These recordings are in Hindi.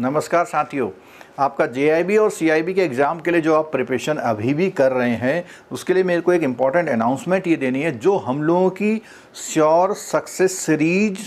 नमस्कार साथियों आपका जे और सी के एग्ज़ाम के लिए जो आप प्रिपरेशन अभी भी कर रहे हैं उसके लिए मेरे को एक इम्पॉर्टेंट अनाउंसमेंट ये देनी है जो हम लोगों की श्योर सक्सेस सीरीज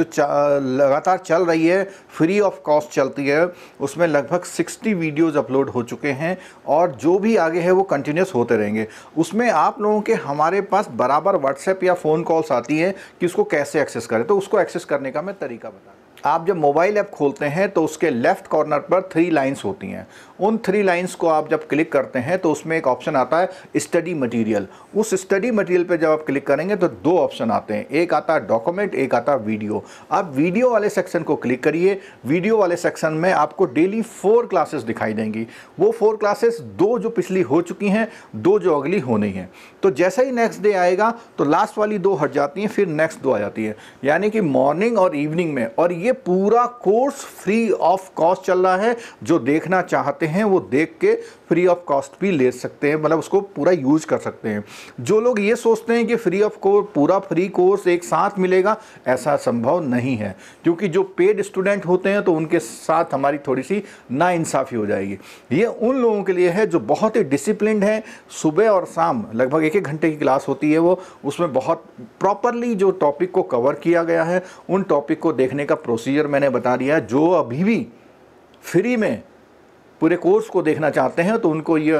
जो लगातार चल रही है फ्री ऑफ कॉस्ट चलती है उसमें लगभग 60 वीडियोस अपलोड हो चुके हैं और जो भी आगे है वो कंटिन्यूस होते रहेंगे उसमें आप लोगों के हमारे पास बराबर व्हाट्सएप या फ़ोन कॉल्स आती हैं कि उसको कैसे एक्सेस करें तो उसको एक्सेस करने का मैं तरीका बता आप जब मोबाइल ऐप खोलते हैं तो उसके लेफ़्ट कॉर्नर पर थ्री लाइंस होती हैं उन थ्री लाइंस को आप जब क्लिक करते हैं तो उसमें एक ऑप्शन आता है स्टडी मटेरियल उस स्टडी मटेरियल पर जब आप क्लिक करेंगे तो दो ऑप्शन आते हैं एक आता है डॉक्यूमेंट एक आता है वीडियो आप वीडियो वाले सेक्शन को क्लिक करिए वीडियो वाले सेक्शन में आपको डेली फोर क्लासेस दिखाई देंगी वो फोर क्लासेस दो जो पिछली हो चुकी हैं दो जो अगली होनी है तो जैसे ही नेक्स्ट डे आएगा तो लास्ट वाली दो हट जाती हैं फिर नेक्स्ट दो आ जाती है यानी कि मॉर्निंग और इवनिंग में और ये ये पूरा कोर्स फ्री ऑफ कॉस्ट चल रहा है जो देखना चाहते हैं वो देख के फ्री ऑफ कॉस्ट भी ले सकते हैं मतलब उसको पूरा यूज कर सकते हैं जो लोग ये सोचते हैं कि फ्री ऑफ कोर्स पूरा फ्री कोर्स एक साथ मिलेगा ऐसा संभव नहीं है क्योंकि जो पेड स्टूडेंट होते हैं तो उनके साथ हमारी थोड़ी सी नाइंसाफ़ी हो जाएगी ये उन लोगों के लिए है जो बहुत ही डिसिप्लिन है सुबह और शाम लगभग एक एक घंटे की क्लास होती है वो उसमें बहुत प्रॉपरली जो टॉपिक को कवर किया गया है उन टॉपिक को देखने का प्रोसेस प्रोसीजर मैंने बता दिया जो अभी भी फ्री में पूरे कोर्स को देखना चाहते हैं तो उनको ये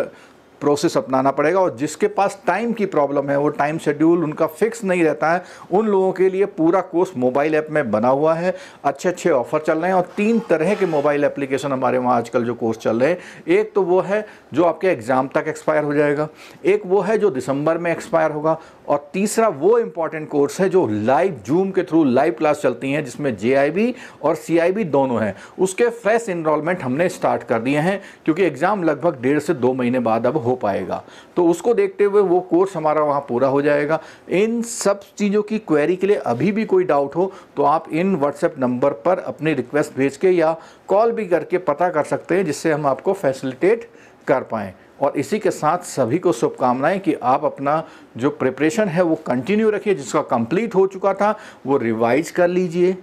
प्रोसेस अपनाना पड़ेगा और जिसके पास टाइम की प्रॉब्लम है वो टाइम शेड्यूल उनका फिक्स नहीं रहता है उन लोगों के लिए पूरा कोर्स मोबाइल ऐप में बना हुआ है अच्छे अच्छे ऑफर चल रहे हैं और तीन तरह के मोबाइल एप्लीकेशन हमारे वहाँ आजकल जो कोर्स चल रहे हैं एक तो वो है जो आपके एग्ज़ाम तक एक्सपायर हो जाएगा एक वो है जो दिसंबर में एक्सपायर होगा और तीसरा वो इम्पॉर्टेंट कोर्स है जो लाइव जूम के थ्रू लाइव क्लास चलती हैं जिसमें जे और सी दोनों हैं उसके फ्रेश इनरोलमेंट हमने स्टार्ट कर दिए हैं क्योंकि एग्ज़ाम लगभग डेढ़ से दो महीने बाद अब हो हो पाएगा तो उसको देखते हुए वो कोर्स हमारा वहाँ पूरा हो जाएगा इन सब चीज़ों की क्वेरी के लिए अभी भी कोई डाउट हो तो आप इन व्हाट्सएप नंबर पर अपनी रिक्वेस्ट भेज के या कॉल भी करके पता कर सकते हैं जिससे हम आपको फैसिलिटेट कर पाएँ और इसी के साथ सभी को शुभकामनाएं कि आप अपना जो प्रिपरेशन है वो कंटिन्यू रखिए जिसका कंप्लीट हो चुका था वो रिवाइज कर लीजिए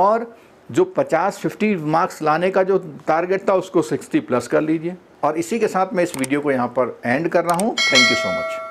और जो 50-50 मार्क्स लाने का जो टारगेट था उसको 60 प्लस कर लीजिए और इसी के साथ मैं इस वीडियो को यहाँ पर एंड कर रहा हूँ थैंक यू सो मच